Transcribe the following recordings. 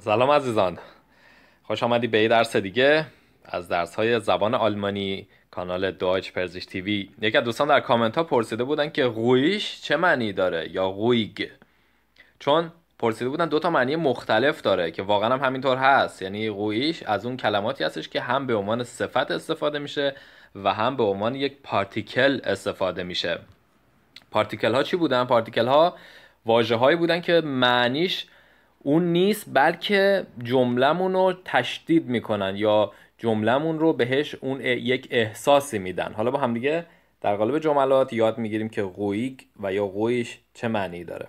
سلام عزیزان خوش آمدی به یه درس دیگه از درس های زبان آلمانی کانال دویچ پرزیش تیوی یکی از دوستان در کامنت ها پرسیده بودن که غویش چه معنی داره یا غویگ چون پرسیده بودن دوتا معنی مختلف داره که واقعا هم همینطور هست یعنی غویش از اون کلماتی هستش که هم به عنوان صفت استفاده میشه و هم به عنوان یک پارتیکل استفاده میشه پارتیکل ها چی بودن؟ پارتیکل ها واجه هایی بودن که معنیش اون نیست بلکه جملمون رو تشدید میکنن یا جملمون رو بهش اون یک احساسی میدن حالا با همدیگه در قالب جملات یاد میگیریم که قویگ و یا قویش چه معنی داره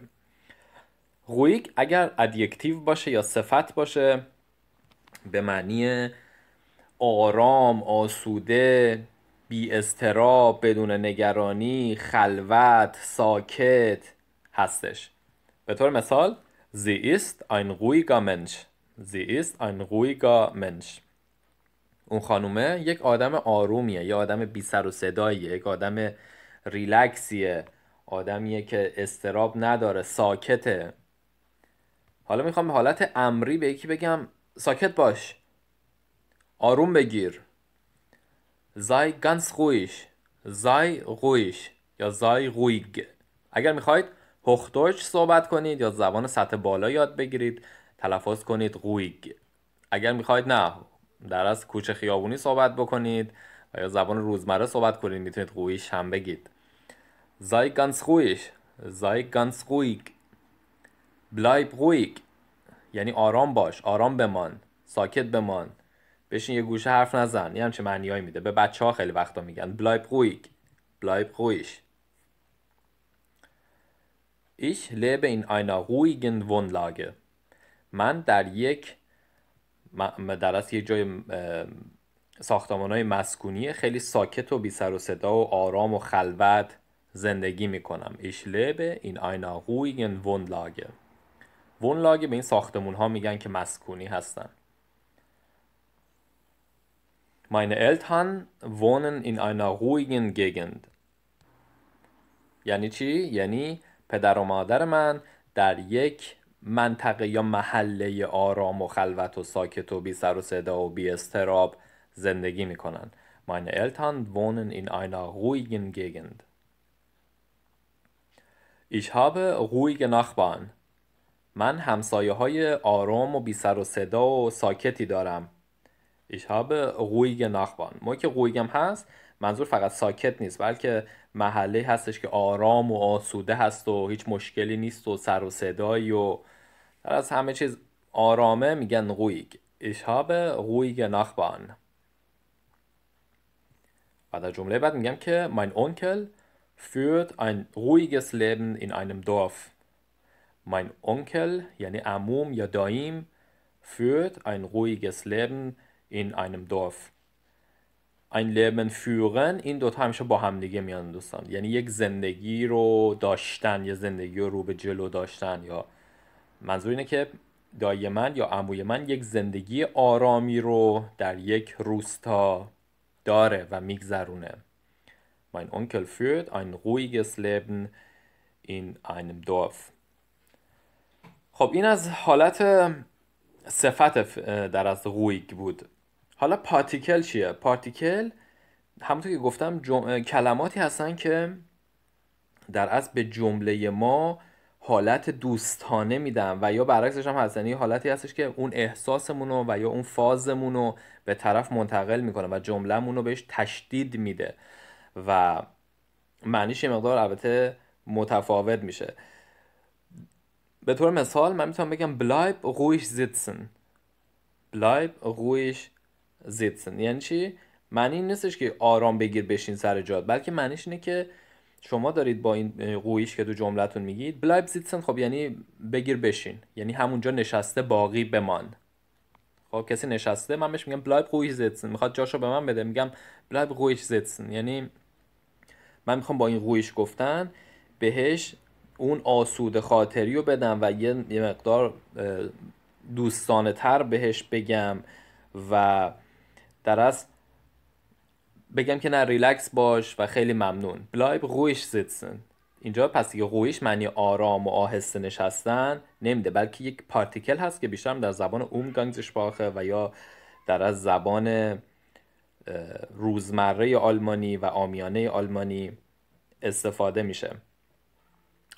قویگ اگر ادیکتیو باشه یا صفت باشه به معنی آرام، آسوده، بی استراب، بدون نگرانی، خلوت، ساکت هستش به طور مثال Sie ist ein ruhiger Mensch. Sie ist اون خانومه یک آدم آرومیه یه آدم بی سر و صداییه یک آدم ریلکسیه آدمیه که استراب نداره ساکته حالا میخوام به حالت امری به یکی بگم ساکت باش آروم بگیر زای گانس غویش زای غویش یا زای غویگ اگر میخواید هوخدوش صحبت کنید یا زبان سطح بالا یاد بگیرید تلفظ کنید قویگ اگر میخواید نه در از کوچه خیابونی صحبت بکنید و یا زبان روزمره صحبت کنید میتونید قویش هم بگید زای گانس قویش زای گانس قویگ بلایب قویگ یعنی آرام باش آرام بمان ساکت بمان بشین یه گوشه حرف نزن یه همچه معنی میده به بچه ها خیلی وقتا میگن بلایب قویگ بلایب قویش Ich lebe in einer ruhigen Wohnlage. من در یک در از یک جای ساختمان های مسکونی خیلی ساکت و بی سر و صدا و آرام و خلوت زندگی میکنم Ich lebe in einer ruhigen Wohnlage Wohnlage به این ساختمون ها میگن که مسکونی هستن Meine Eltern wohnen in einer ruhigen Gegend یعنی چی؟ یعنی پدر و مادر من در یک منطقه یا محله آرام و خلوت و ساکت و بی سر و صدا و بی استراب زندگی کنند. Meine Eltern wohnen in einer ruhigen Gegend. Ich habe ruhige Nachbarn. من همسایه های آرام و بی سر و صدا و ساکتی دارم. Ich habe ruhige Nachbarn. ما که ruhigم هست منظور فقط ساکت نیست بلکه محله هستش که آرام و آسوده هست و هیچ مشکلی نیست و سر و صدایی و در از همه چیز آرامه میگن غویگ اشهاب رویگ نخبان و در جمله بعد میگم که من اونکل führt این ruhiges Leben این اینم Dorf من اونکل یعنی عموم یا داییم führt این ruhiges Leben این einem Dorf این لبن فیورن این دوتا همیشه با همدیگه میان دوستان یعنی یک زندگی رو داشتن یا زندگی رو به جلو داشتن یا منظور اینه که دایی من یا اموی من یک زندگی آرامی رو در یک روستا داره و میگذرونه Mein Onkel führt ein ruhiges Leben in einem Dorf. خب این از حالت صفت در از رویگ بود حالا پارتیکل چیه پارتیکل همونطور که گفتم کلماتی هستن که در از به جمله ما حالت دوستانه میدن و یا برعکسش هم هستن یه یعنی حالتی هستش که اون احساسمونو و یا اون فازمونو به طرف منتقل میکنه و جملهمون رو بهش تشدید میده و معنیش مقدار البته متفاوت میشه به طور مثال من میتونم بگم بلایب رویش زیتسن بلایب رویش زیتسن یعنی چی معنی این نیستش که آرام بگیر بشین سر جاد بلکه معنیش اینه که شما دارید با این قویش که دو جملتون میگید بلایب زیتسن خب یعنی بگیر بشین یعنی همونجا نشسته باقی بمان خب کسی نشسته من بهش میگم بلایب قویش زیتسن میخواد جاشو به من بده میگم بلایب قویش زیتسن یعنی من میخوام با این قویش گفتن بهش اون آسود خاطری رو بدم و یه مقدار دوستانه تر بهش بگم و در از بگم که نه ریلکس باش و خیلی ممنون بلایب رویش زیدسن اینجا پس یه قویش معنی آرام و آهسته نشستن نمیده بلکه یک پارتیکل هست که بیشتر در زبان باخه و یا در از زبان روزمره آلمانی و آمیانه آلمانی استفاده میشه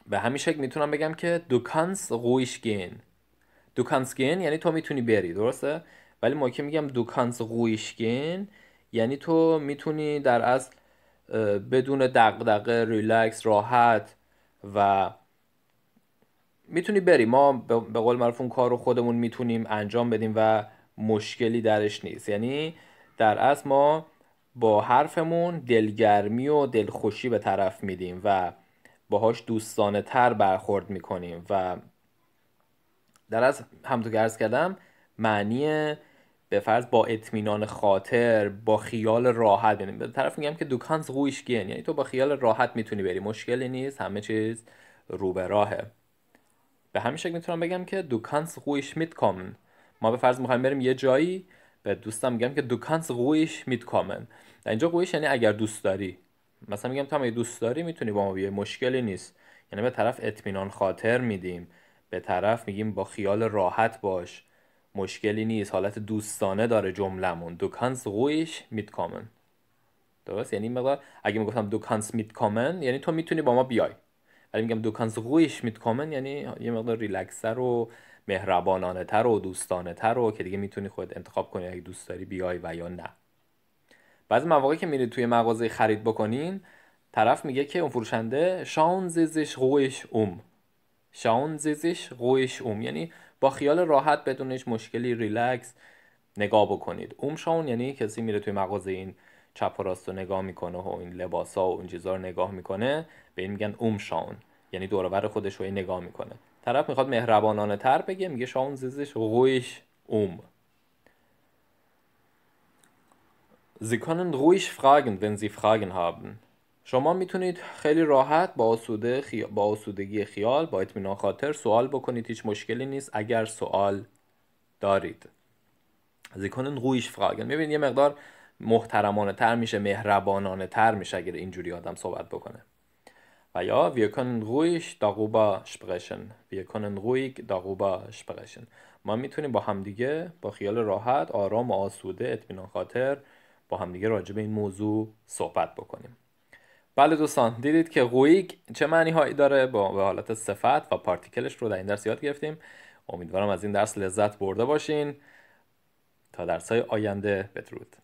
به همین شکل میتونم بگم که دوکانس غویش گین دوکانس گین یعنی تو میتونی بری درسته ولی ما که میگم دوکانس قویشگین یعنی تو میتونی در اصل بدون دقدقه ریلکس راحت و میتونی بری ما به قول معروف اون کار رو خودمون میتونیم انجام بدیم و مشکلی درش نیست یعنی در اصل ما با حرفمون دلگرمی و دلخوشی به طرف میدیم و باهاش دوستانه تر برخورد میکنیم و در از همونطور که ارز کردم معنی به فرض با اطمینان خاطر با خیال راحت به طرف میگم که دوکانز رویش گین یعنی تو با خیال راحت میتونی بری مشکلی نیست همه چیز رو به راهه به همین شکل میتونم بگم که دوکانز رویش کامن ما به فرض میخوایم بریم یه جایی به دوستم میگم که دوکانز رویش کامن در اینجا رویش یعنی اگر دوست داری مثلا میگم تو هم دوست داری میتونی با ما بیای مشکلی نیست یعنی به طرف اطمینان خاطر میدیم به طرف میگیم با خیال راحت باش مشکلی نیست حالت دوستانه داره جملهمون دو کانس رویش میت کامن درست یعنی مقدار اگه میگفتم دو کانس میت کامن یعنی تو میتونی با ما بیای ولی میگم دو کانس رویش میت کامن یعنی یه مقدار ریلکسر و مهربانانه تر و دوستانه تر و که دیگه میتونی خود انتخاب کنی اگه دوست داری بیای و یا نه بعضی مواقع که میرید توی مغازه خرید بکنین طرف میگه که اون فروشنده شاون زیزش قویش اوم شاون اوم یعنی با خیال راحت بدونش مشکلی ریلکس نگاه بکنید شاون یعنی کسی میره توی مغازه این چپ و راست رو نگاه میکنه و این لباسا و اون چیزا رو نگاه میکنه به این میگن شاون یعنی دورور خودش رو نگاه میکنه طرف میخواد مهربانانه تر بگه میگه شاون زیزش رویش اوم Sie können ruhig fragen, wenn Sie Fragen haben. شما میتونید خیلی راحت با, آسوده با آسودگی خیال با اطمینان خاطر سوال بکنید هیچ مشکلی نیست اگر سوال دارید از کنن رویش فراگن یعنی میبینید یه مقدار محترمانه تر میشه مهربانانه تر میشه اگر اینجوری آدم صحبت بکنه و یا wir können ruhig darüber sprechen wir können ruhig darüber sprechen ما میتونیم با همدیگه با خیال راحت آرام و آسوده اطمینان خاطر با همدیگه راجع به این موضوع صحبت بکنیم بله دوستان دیدید که غویگ چه معنی هایی داره با به حالت صفت و پارتیکلش رو در این درس یاد گرفتیم امیدوارم از این درس لذت برده باشین تا درس های آینده بدرود